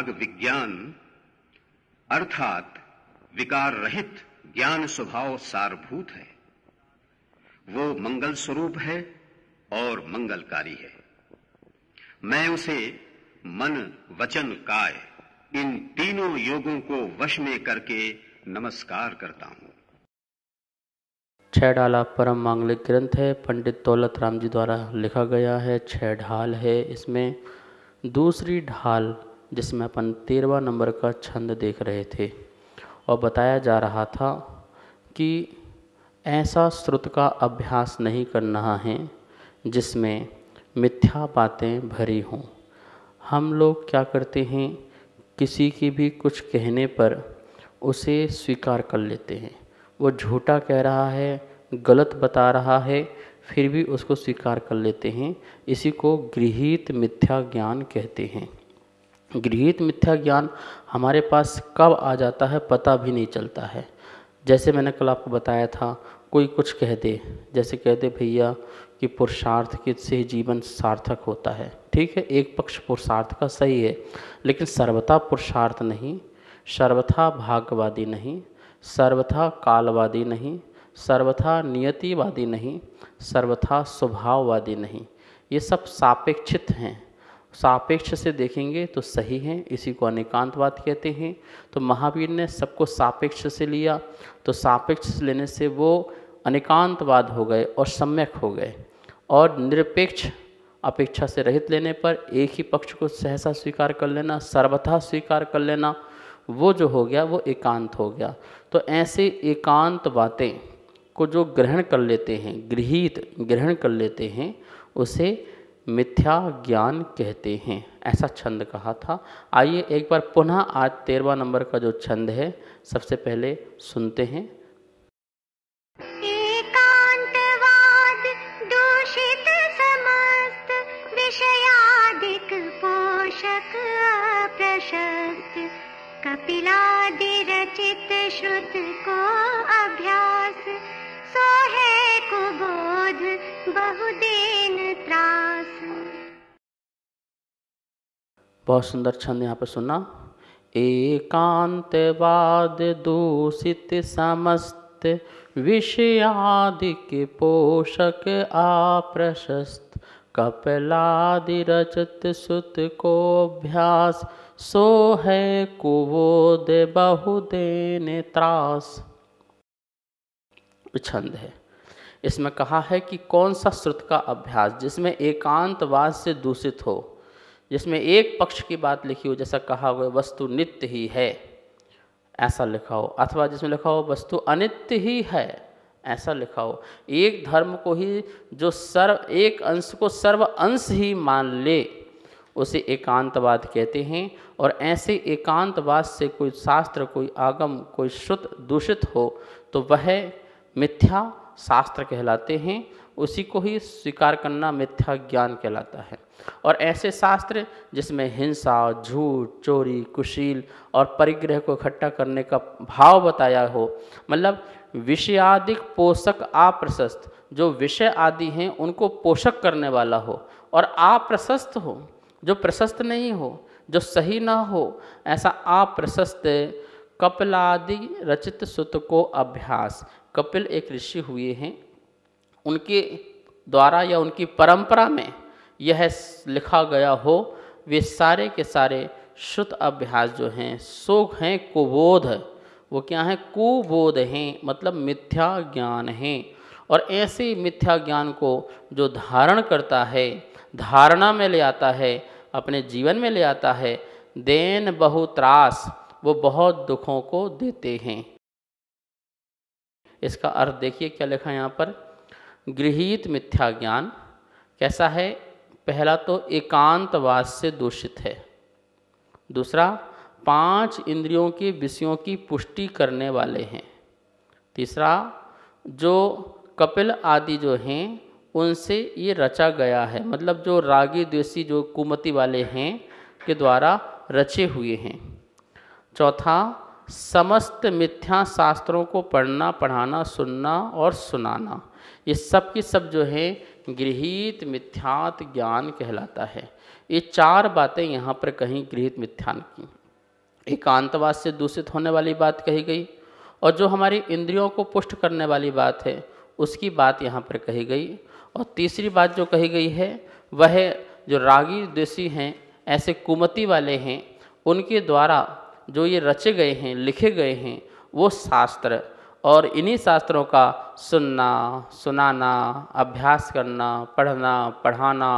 राग विज्ञान अर्थात विकार रहित ज्ञान स्वभाव सारभूत है वो मंगल स्वरूप है और मंगलकारी है मैं उसे मन वचन काय इन तीनों योगों को वश में करके नमस्कार करता हूं छह डाला परम मांगलिक ग्रंथ है पंडित दौलत राम जी द्वारा लिखा गया है छह ढाल है इसमें दूसरी ढाल जिसमें अपन तेरहवा नंबर का छंद देख रहे थे और बताया जा रहा था कि ऐसा श्रुत का अभ्यास नहीं करना है जिसमें मिथ्या बातें भरी हों हम लोग क्या करते हैं किसी की भी कुछ कहने पर उसे स्वीकार कर लेते हैं वो झूठा कह रहा है गलत बता रहा है फिर भी उसको स्वीकार कर लेते हैं इसी को गृहित मिथ्या ज्ञान कहते हैं गृहित मिथ्या ज्ञान हमारे पास कब आ जाता है पता भी नहीं चलता है जैसे मैंने कल आपको बताया था कोई कुछ कह दे जैसे कह दे भैया कि पुरुषार्थ के से ही जीवन सार्थक होता है ठीक है एक पक्ष पुरुषार्थ का सही है लेकिन सर्वथा पुरुषार्थ नहीं सर्वथा भाग्यवादी नहीं सर्वथा कालवादी नहीं सर्वथा नियतिवादी नहीं सर्वथा स्वभाववादी नहीं ये सब सापेक्षित हैं सापेक्ष से देखेंगे तो सही हैं इसी को अनेकांतवाद कहते हैं तो महावीर ने सबको सापेक्ष से लिया तो सापेक्ष लेने से वो अनेकांतवाद हो गए और सम्यक हो गए और निरपेक्ष अपेक्षा से रहित लेने पर एक ही पक्ष को सहसा स्वीकार कर लेना सर्वथा स्वीकार कर लेना वो जो हो गया वो एकांत हो गया तो ऐसे एकांत बातें को जो ग्रहण कर लेते हैं गृहित ग्रहण कर लेते हैं उसे मिथ्या ज्ञान कहते हैं ऐसा छंद कहा था आइए एक बार पुनः आज तेरवा नंबर का जो छंद है सबसे पहले सुनते हैं बहुत सुंदर छंद यहाँ पर सुनना एकांतवाद दूषित समस्त विषयादिक पोषक आप्रशस्त कपलादि रचत सुत को अभ्यास सो है कुबोध ने त्रास छंद है इसमें कहा है कि कौन सा श्रुत का अभ्यास जिसमें एकांतवाद से दूषित हो जिसमें एक पक्ष की बात लिखी हो जैसा कहा हुआ वस्तु नित्य ही है ऐसा लिखा हो अथवा जिसमें लिखा हो वस्तु अनित्य ही है ऐसा लिखा हो एक धर्म को ही जो सर्व एक अंश को सर्व अंश ही मान ले उसे एकांतवाद कहते हैं और ऐसे एकांतवाद से कोई शास्त्र कोई आगम कोई श्रुत दूषित हो तो वह मिथ्या शास्त्र कहलाते हैं उसी को ही स्वीकार करना मिथ्या ज्ञान कहलाता है और ऐसे शास्त्र जिसमें हिंसा झूठ चोरी कुशील और परिग्रह को इकट्ठा करने का भाव बताया हो मतलब विषयादिक पोषक अप्रशस्त जो विषय आदि हैं उनको पोषक करने वाला हो और अप्रशस्त हो जो प्रशस्त नहीं हो जो सही ना हो ऐसा अप्रशस्त कपिलादि रचित सुत को अभ्यास कपिल एक ऋषि हुए हैं उनके द्वारा या उनकी परंपरा में यह लिखा गया हो वे सारे के सारे श्रुत अभ्यास जो हैं सोख हैं कुबोध वो क्या है कुबोध हैं मतलब मिथ्या ज्ञान हैं और ऐसे मिथ्या ज्ञान को जो धारण करता है धारणा में ले आता है अपने जीवन में ले आता है देन बहु त्रास वो बहुत दुखों को देते हैं इसका अर्थ देखिए क्या लिखा है यहाँ पर गृहित मिथ्या ज्ञान कैसा है पहला तो एकांतवास से दूषित है दूसरा पांच इंद्रियों के विषयों की पुष्टि करने वाले हैं तीसरा जो कपिल आदि जो हैं उनसे ये रचा गया है मतलब जो रागी देशी जो कुमति वाले हैं के द्वारा रचे हुए हैं चौथा समस्त मिथ्या शास्त्रों को पढ़ना पढ़ाना सुनना और सुनाना ये सब की सब जो है गृहित मिथ्यात ज्ञान कहलाता है ये चार बातें यहाँ पर कहीं गृहित मिथ्यान की एकांतवास से दूषित होने वाली बात कही गई और जो हमारी इंद्रियों को पुष्ट करने वाली बात है उसकी बात यहाँ पर कही गई और तीसरी बात जो कही गई है वह जो रागी देशी हैं ऐसे कुमति वाले हैं उनके द्वारा जो ये रचे गए हैं लिखे गए हैं वो शास्त्र और इन्हीं शास्त्रों का सुनना सुनाना अभ्यास करना पढ़ना पढ़ाना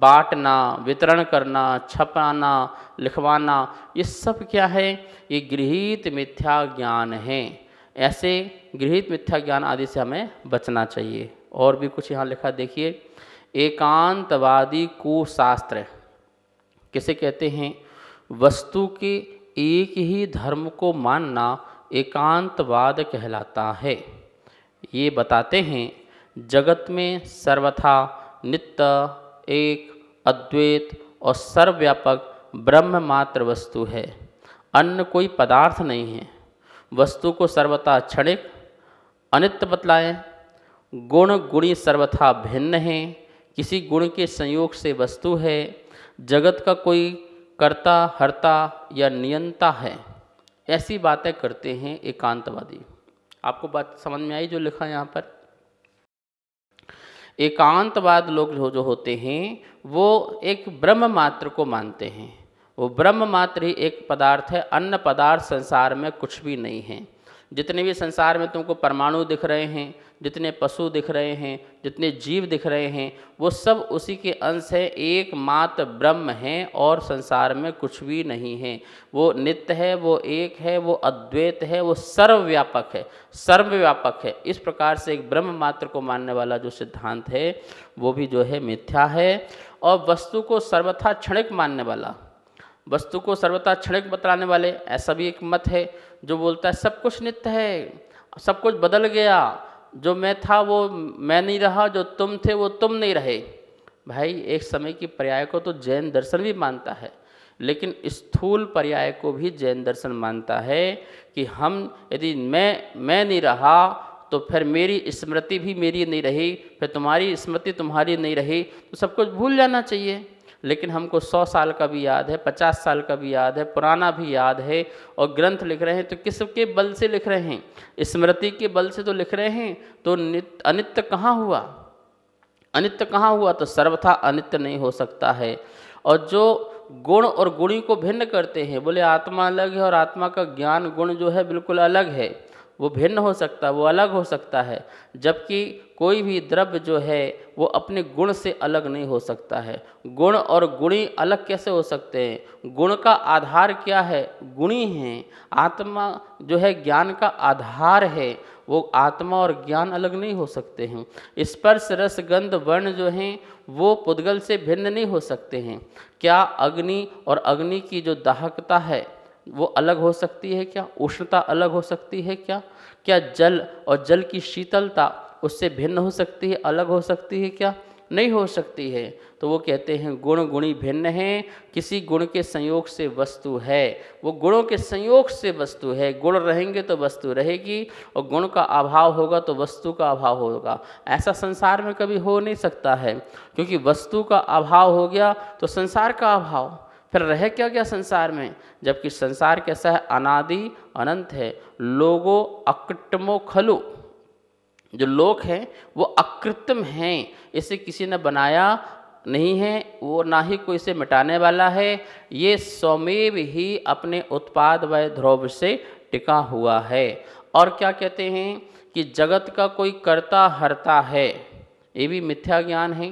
बांटना वितरण करना छपाना लिखवाना ये सब क्या है ये गृहित मिथ्या ज्ञान है ऐसे गृहित मिथ्या ज्ञान आदि से हमें बचना चाहिए और भी कुछ यहाँ लिखा देखिए एकांतवादी कुशास्त्र किसे कहते हैं वस्तु के एक ही धर्म को मानना एकांतवाद कहलाता है ये बताते हैं जगत में सर्वथा नित्य एक अद्वैत और सर्वव्यापक ब्रह्म मात्र वस्तु है अन्य कोई पदार्थ नहीं है वस्तु को सर्वथा क्षणिक अनित्य बतलाएं गुण गुणी सर्वथा भिन्न है किसी गुण के संयोग से वस्तु है जगत का कोई कर्ता हर्ता या नियंता है ऐसी बातें करते हैं एकांतवादी आपको बात समझ में आई जो लिखा यहाँ पर एकांतवाद लोग जो जो होते हैं वो एक ब्रह्म मात्र को मानते हैं वो ब्रह्म मात्र ही एक पदार्थ है अन्य पदार्थ संसार में कुछ भी नहीं है जितने भी संसार में तुमको परमाणु दिख रहे हैं जितने पशु दिख रहे हैं जितने जीव दिख रहे हैं वो सब उसी के अंश हैं एकमात्र ब्रह्म हैं और संसार में कुछ भी नहीं है वो नित्य है वो एक है वो अद्वैत है वो सर्वव्यापक है सर्वव्यापक है इस प्रकार से एक ब्रह्म मात्र को मानने वाला जो सिद्धांत है वो भी जो है मिथ्या है और वस्तु को सर्वथा क्षणिक मानने वाला वस्तु को सर्वथा क्षणिक बतलाने वाले ऐसा भी एक मत है जो बोलता है सब कुछ नित्य है सब कुछ बदल गया जो मैं था वो मैं नहीं रहा जो तुम थे वो तुम नहीं रहे भाई एक समय की पर्याय को तो जैन दर्शन भी मानता है लेकिन स्थूल पर्याय को भी जैन दर्शन मानता है कि हम यदि मैं मैं नहीं रहा तो फिर मेरी स्मृति भी मेरी नहीं रही फिर तुम्हारी स्मृति तुम्हारी नहीं रही तो सब कुछ भूल जाना चाहिए लेकिन हमको सौ साल का भी याद है पचास साल का भी याद है पुराना भी याद है और ग्रंथ लिख रहे हैं तो किसके बल से लिख रहे हैं स्मृति के बल से तो लिख रहे हैं तो नित्य अनित्य कहाँ हुआ अनित्य कहाँ हुआ तो सर्वथा अनित्य नहीं हो सकता है और जो गुण और गुणी को भिन्न करते हैं बोले आत्मा अलग है और आत्मा का ज्ञान गुण जो है बिल्कुल अलग है वो भिन्न हो सकता है वो अलग हो सकता है जबकि कोई भी द्रव्य जो है वो अपने गुण से अलग नहीं हो सकता है गुण और गुणी अलग कैसे हो सकते हैं गुण का आधार क्या है गुणी है आत्मा जो है ज्ञान का आधार है वो आत्मा और ज्ञान अलग नहीं हो सकते हैं स्पर्श रस गंध वर्ण जो हैं वो पुद्गल से भिन्न नहीं हो सकते हैं क्या अग्नि और अग्नि की जो दाहकता है वो अलग हो सकती है क्या उष्णता अलग हो सकती है क्या क्या जल और जल की शीतलता उससे भिन्न हो सकती है अलग हो सकती है क्या नहीं हो सकती है तो वो कहते हैं गुण गुणी भिन्न है किसी गुण के संयोग से वस्तु है वो गुणों के संयोग से वस्तु है गुण रहेंगे तो वस्तु रहेगी और गुण का अभाव होगा तो वस्तु का अभाव होगा ऐसा संसार में कभी हो नहीं सकता है क्योंकि वस्तु का अभाव हो गया तो संसार का अभाव फिर रह क्या क्या संसार में जबकि संसार कैसा है अनादि अनंत है लोगो अकटमो खलु जो लोक हैं वो अकृत्रिम हैं इसे किसी ने बनाया नहीं है वो ना ही कोई इसे मिटाने वाला है ये सौमेव ही अपने उत्पाद व ध्रुव से टिका हुआ है और क्या कहते हैं कि जगत का कोई कर्ता हरता है ये भी मिथ्या ज्ञान है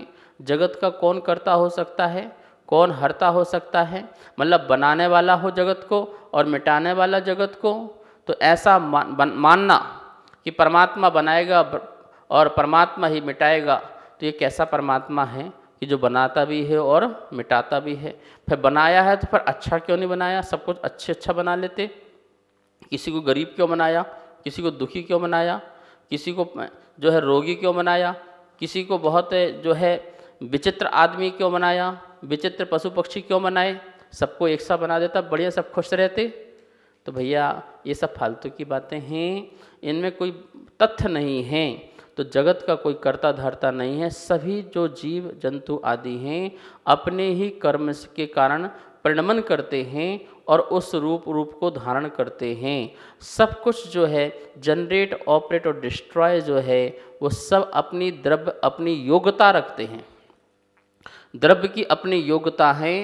जगत का कौन कर्ता हो सकता है कौन हरता हो सकता है मतलब बनाने वाला हो जगत को और मिटाने वाला जगत को तो ऐसा मानना कि परमात्मा बनाएगा और परमात्मा ही मिटाएगा तो ये कैसा परमात्मा है कि जो बनाता भी है और मिटाता भी है फिर बनाया है तो फिर अच्छा क्यों नहीं बनाया सब कुछ अच्छे अच्छा बना लेते किसी को गरीब क्यों बनाया किसी को दुखी क्यों बनाया किसी को जो है रोगी क्यों बनाया किसी को बहुत जो है विचित्र आदमी क्यों बनाया विचित्र पशु पक्षी क्यों बनाए सबको एक सा बना देता बढ़िया सब खुश रहते तो भैया ये सब फालतू की बातें हैं इनमें कोई तथ्य नहीं है तो जगत का कोई कर्ता धरता नहीं है सभी जो जीव जंतु आदि हैं अपने ही कर्म के कारण प्रणमन करते हैं और उस रूप रूप को धारण करते हैं सब कुछ जो है जनरेट ऑपरेट और डिस्ट्रॉय जो है वो सब अपनी द्रव्य अपनी योग्यता रखते हैं द्रव्य की अपनी योग्यता है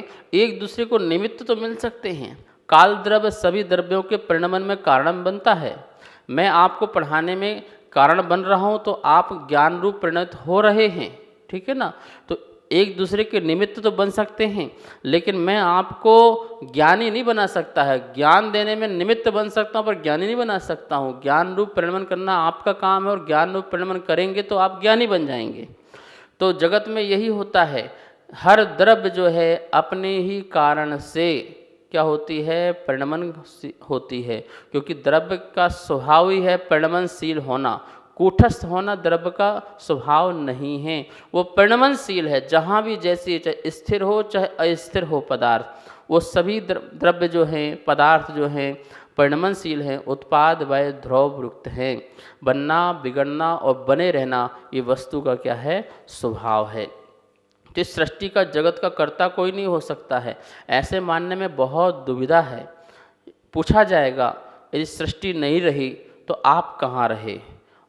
एक दूसरे को निमित्त तो मिल सकते हैं काल द्रव्य सभी द्रव्यों के परिणमन में कारण बनता है मैं आपको पढ़ाने में कारण बन रहा हूँ तो आप ज्ञान रूप परिणत हो रहे हैं ठीक है ना तो एक दूसरे के निमित्त तो बन सकते हैं लेकिन मैं आपको ज्ञानी नहीं बना सकता है ज्ञान देने में निमित्त बन सकता हूँ पर ज्ञानी नहीं बना सकता हूँ ज्ञान रूप परिणमन करना आपका काम है और ज्ञान रूप परिणमन करेंगे तो आप ज्ञानी बन जाएंगे तो जगत में यही होता है हर द्रव्य जो है अपने ही कारण से क्या होती है परिणमन होती है क्योंकि द्रव्य का स्वभाव ही है परिणमनशील होना कूठस्थ होना द्रव्य का स्वभाव नहीं है वो परिणमनशील है जहाँ भी जैसी चाहे स्थिर हो चाहे अस्थिर हो पदार्थ वो सभी द्रव्य जो हैं पदार्थ जो हैं परिणमनशील हैं उत्पाद वय व रुक्त हैं बनना बिगड़ना और बने रहना ये वस्तु का क्या है स्वभाव है तो इस सृष्टि का जगत का कर्ता कोई नहीं हो सकता है ऐसे मानने में बहुत दुविधा है पूछा जाएगा यदि सृष्टि नहीं रही तो आप कहाँ रहे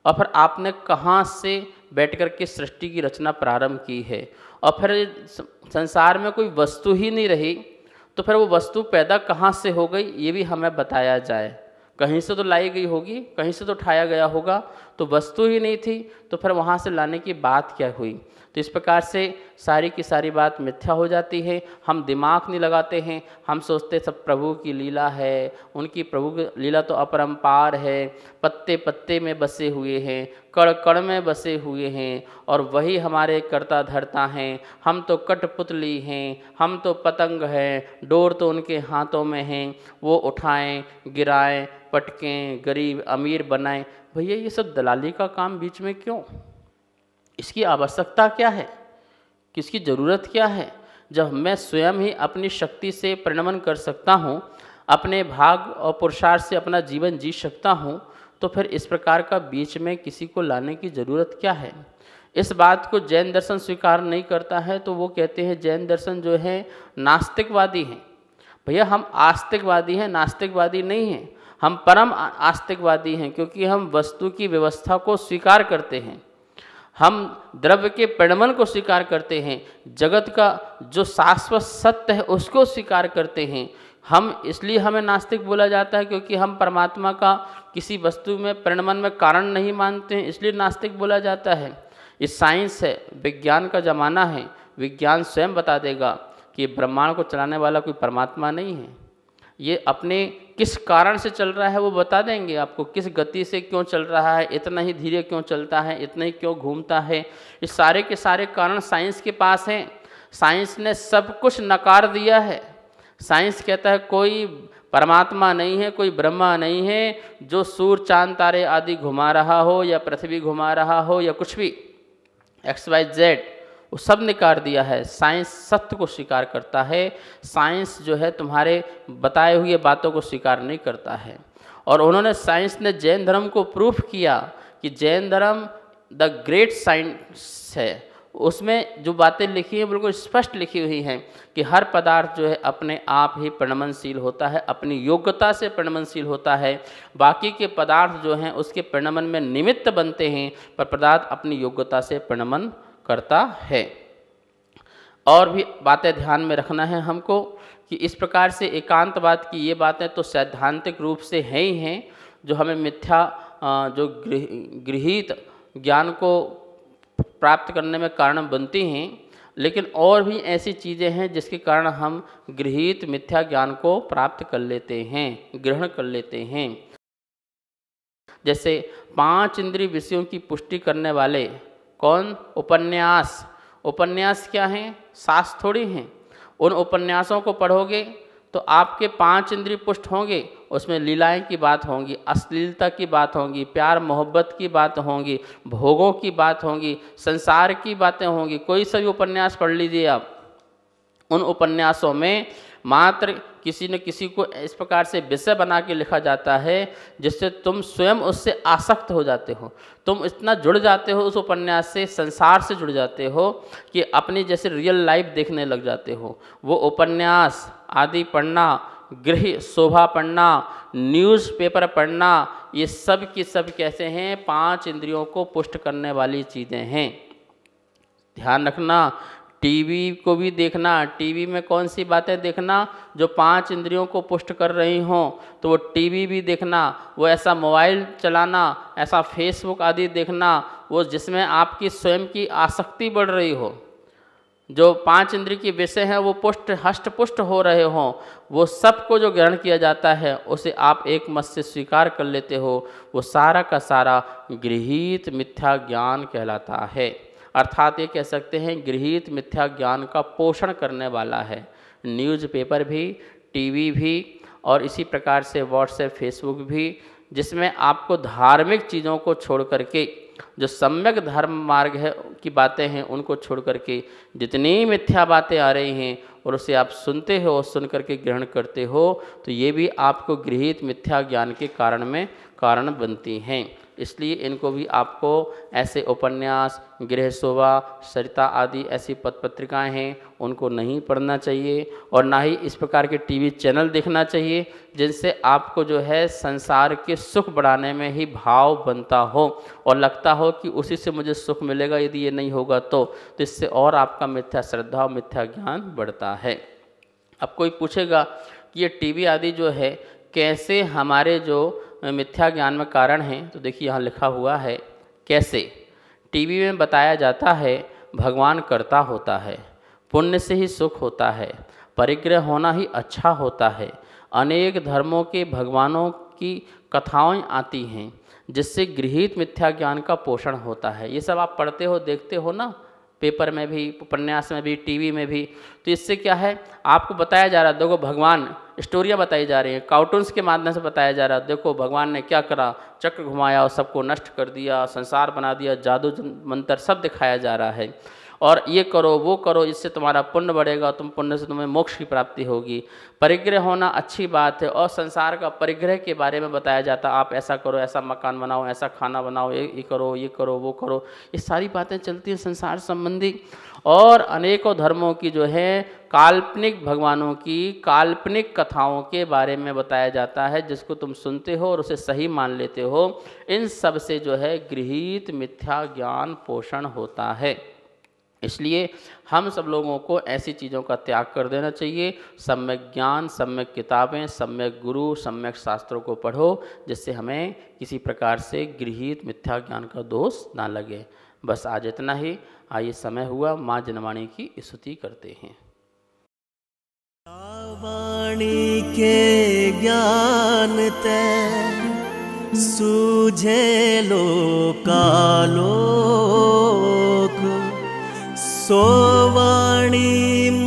और फिर आपने कहाँ से बैठ कर के सृष्टि की रचना प्रारंभ की है और फिर संसार में कोई वस्तु ही नहीं रही तो फिर वो वस्तु पैदा कहाँ से हो गई ये भी हमें बताया जाए कहीं से तो लाई गई होगी कहीं से तो उठाया गया होगा तो वस्तु ही नहीं थी तो फिर वहाँ से लाने की बात क्या हुई तो इस प्रकार से सारी की सारी बात मिथ्या हो जाती है हम दिमाग नहीं लगाते हैं हम सोचते सब प्रभु की लीला है उनकी प्रभु की लीला तो अपरम्पार है पत्ते पत्ते में बसे हुए हैं कड़ कड़ में बसे हुए हैं और वही हमारे कर्ता धरता हैं हम तो कठपुतली हैं हम तो पतंग हैं डोर तो उनके हाथों में हैं वो उठाएं गिराएं पटकें गरीब अमीर बनाएं भैया ये सब दलाली का काम बीच में क्यों इसकी आवश्यकता क्या है किसकी ज़रूरत क्या है जब मैं स्वयं ही अपनी शक्ति से प्रणमन कर सकता हूँ अपने भाग और पुरुषार्थ से अपना जीवन जी सकता हूँ तो फिर इस प्रकार का बीच में किसी को लाने की ज़रूरत क्या है इस बात को जैन दर्शन स्वीकार नहीं करता है तो वो कहते हैं जैन दर्शन जो है नास्तिकवादी हैं भैया हम आस्तिकवादी हैं नास्तिकवादी नहीं हैं हम परम आस्तिकवादी हैं क्योंकि हम वस्तु की व्यवस्था को स्वीकार करते हैं हम द्रव्य के परिणमन को स्वीकार करते हैं जगत का जो शाश्वत सत्य है उसको स्वीकार करते हैं हम इसलिए हमें नास्तिक बोला जाता है क्योंकि हम परमात्मा का किसी वस्तु में परिणमन में कारण नहीं मानते हैं इसलिए नास्तिक बोला जाता है ये साइंस है विज्ञान का ज़माना है विज्ञान स्वयं बता देगा कि ब्रह्मांड को चलाने वाला कोई परमात्मा नहीं है ये अपने किस कारण से चल रहा है वो बता देंगे आपको किस गति से क्यों चल रहा है इतना ही धीरे क्यों चलता है इतना ही क्यों घूमता है इस सारे के सारे कारण साइंस के पास हैं साइंस ने सब कुछ नकार दिया है साइंस कहता है कोई परमात्मा नहीं है कोई ब्रह्मा नहीं है जो सूर्य चांद तारे आदि घुमा रहा हो या पृथ्वी घुमा रहा हो या कुछ भी एक्स वाई जेड वो सब कर दिया है साइंस सत्य को स्वीकार करता है साइंस जो है तुम्हारे बताए हुए बातों को स्वीकार नहीं करता है और उन्होंने साइंस ने जैन धर्म को प्रूफ किया कि जैन धर्म द ग्रेट साइंस है उसमें जो बातें लिखी हैं बिल्कुल स्पष्ट लिखी हुई हैं कि हर पदार्थ जो है अपने आप ही प्रणमनशील होता है अपनी योग्यता से प्रणमनशील होता है बाकी के पदार्थ जो हैं उसके प्रणमन में निमित्त बनते हैं पर पदार्थ अपनी योग्यता से प्रणमन करता है और भी बातें ध्यान में रखना है हमको कि इस प्रकार से एकांतवाद की ये बातें तो सैद्धांतिक रूप से हैं ही हैं जो हमें मिथ्या जो गृहित ज्ञान को प्राप्त करने में कारण बनती हैं लेकिन और भी ऐसी चीज़ें हैं जिसके कारण हम गृहित मिथ्या ज्ञान को प्राप्त कर लेते हैं ग्रहण कर लेते हैं जैसे पांच इंद्रिय विषयों की पुष्टि करने वाले कौन उपन्यास उपन्यास क्या हैं सास थोड़ी हैं उन उपन्यासों को पढ़ोगे तो आपके पांच इंद्रिय पुष्ट होंगे उसमें लीलाएं की बात होंगी अश्लीलता की बात होंगी प्यार मोहब्बत की बात होंगी भोगों की बात होंगी संसार की बातें होंगी कोई सभी उपन्यास पढ़ लीजिए आप उन उपन्यासों में मात्र किसी न किसी को इस प्रकार से विषय बना के लिखा जाता है जिससे तुम स्वयं उससे आसक्त हो जाते हो तुम इतना जुड़ जाते हो उस उपन्यास से संसार से जुड़ जाते हो कि अपनी जैसे रियल लाइफ देखने लग जाते हो वो उपन्यास आदि पढ़ना गृह शोभा पढ़ना न्यूज़पेपर पढ़ना ये सब के सब कैसे हैं पांच इंद्रियों को पुष्ट करने वाली चीज़ें हैं ध्यान रखना टीवी को भी देखना टीवी में कौन सी बातें देखना जो पांच इंद्रियों को पुष्ट कर रही हों तो वो टीवी भी देखना वो ऐसा मोबाइल चलाना ऐसा फेसबुक आदि देखना वो जिसमें आपकी स्वयं की आसक्ति बढ़ रही हो जो पांच इंद्रिय की विषय हैं वो पुष्ट हष्ट पुष्ट हो रहे हों वो सब को जो ग्रहण किया जाता है उसे आप एक मत से स्वीकार कर लेते हो वो सारा का सारा गृहित मिथ्या ज्ञान कहलाता है अर्थात ये कह सकते हैं गृहित मिथ्या ज्ञान का पोषण करने वाला है न्यूज़पेपर भी टीवी भी और इसी प्रकार से व्हाट्सएप फेसबुक भी जिसमें आपको धार्मिक चीज़ों को छोड़ करके जो सम्यक धर्म मार्ग है की बातें हैं उनको छोड़ करके जितनी मिथ्या बातें आ रही हैं और उसे आप सुनते हो और सुन करके ग्रहण करते हो तो ये भी आपको गृहित मिथ्या ज्ञान के कारण में कारण बनती हैं इसलिए इनको भी आपको ऐसे उपन्यास गृह शोभा सरिता आदि ऐसी पत पत्रिकाएँ हैं उनको नहीं पढ़ना चाहिए और ना ही इस प्रकार के टीवी चैनल देखना चाहिए जिनसे आपको जो है संसार के सुख बढ़ाने में ही भाव बनता हो और लगता हो कि उसी से मुझे सुख मिलेगा यदि ये नहीं होगा तो, तो इससे और आपका मिथ्या श्रद्धा और मिथ्या ज्ञान बढ़ता है अब कोई पूछेगा कि ये टी आदि जो है कैसे हमारे जो मिथ्या ज्ञान में कारण हैं तो देखिए यहाँ लिखा हुआ है कैसे टीवी में बताया जाता है भगवान करता होता है पुण्य से ही सुख होता है परिग्रह होना ही अच्छा होता है अनेक धर्मों के भगवानों की कथाएं आती हैं जिससे गृहित मिथ्या ज्ञान का पोषण होता है ये सब आप पढ़ते हो देखते हो ना पेपर में भी उपन्यास में भी टीवी में भी तो इससे क्या है आपको बताया जा रहा है देखो भगवान स्टोरियाँ बताई जा रही हैं कार्टून्स के माध्यम से बताया जा रहा है देखो भगवान ने क्या करा चक्र घुमाया और सबको नष्ट कर दिया संसार बना दिया जादू मंत्र सब दिखाया जा रहा है और ये करो वो करो इससे तुम्हारा पुण्य बढ़ेगा तुम पुण्य से तुम्हें मोक्ष की प्राप्ति होगी परिग्रह होना अच्छी बात है और संसार का परिग्रह के बारे में बताया जाता आप ऐसा करो ऐसा मकान बनाओ ऐसा खाना बनाओ ये, ये करो ये करो वो करो ये सारी बातें चलती हैं संसार संबंधी और अनेकों धर्मों की जो है काल्पनिक भगवानों की काल्पनिक कथाओं के बारे में बताया जाता है जिसको तुम सुनते हो और उसे सही मान लेते हो इन सब से जो है गृहित मिथ्या ज्ञान पोषण होता है इसलिए हम सब लोगों को ऐसी चीज़ों का त्याग कर देना चाहिए सम्यक ज्ञान सम्यक किताबें सम्यक गुरु सम्यक शास्त्रों को पढ़ो जिससे हमें किसी प्रकार से गृहित मिथ्या ज्ञान का दोष ना लगे बस आज इतना ही आइए समय हुआ माँ जनवाणी की स्तुति करते हैं वाणी के ज्ञान ते सूझे लोकालोक सोवाणी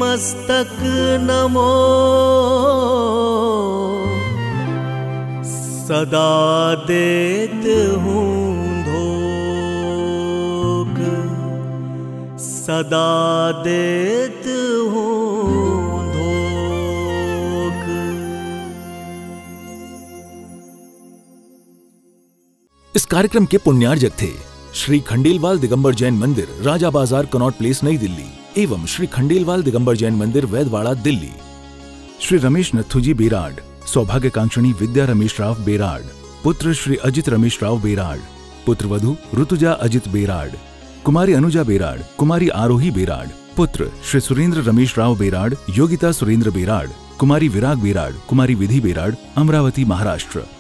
मस्तक नमो सदा देत हूँ धोक सदा देत हूँ धोक इस कार्यक्रम के पुण्यार्जक थे श्री खंडेलवाल दिगंबर जैन मंदिर राजा बाजार कनॉट प्लेस नई दिल्ली एवं श्री खंडेलवाल दिगंबर जैन मंदिर वैदवाड़ा दिल्ली श्री रमेश नथुजी बेराड सौभाग्यकांक्षिणी विद्या रमेश राव बेराड पुत्र श्री अजित रमेश राव बेराड वधु ऋतुजा अजित बेराड कुमारी अनुजा बेराड कुमारी आरोही बेराड पुत्र श्री सुरेंद्र रमेश राव बेराड योगिता सुरेंद्र बेराड कुमारी विराग बेराड कुमारी विधि बेराड अमरावती महाराष्ट्र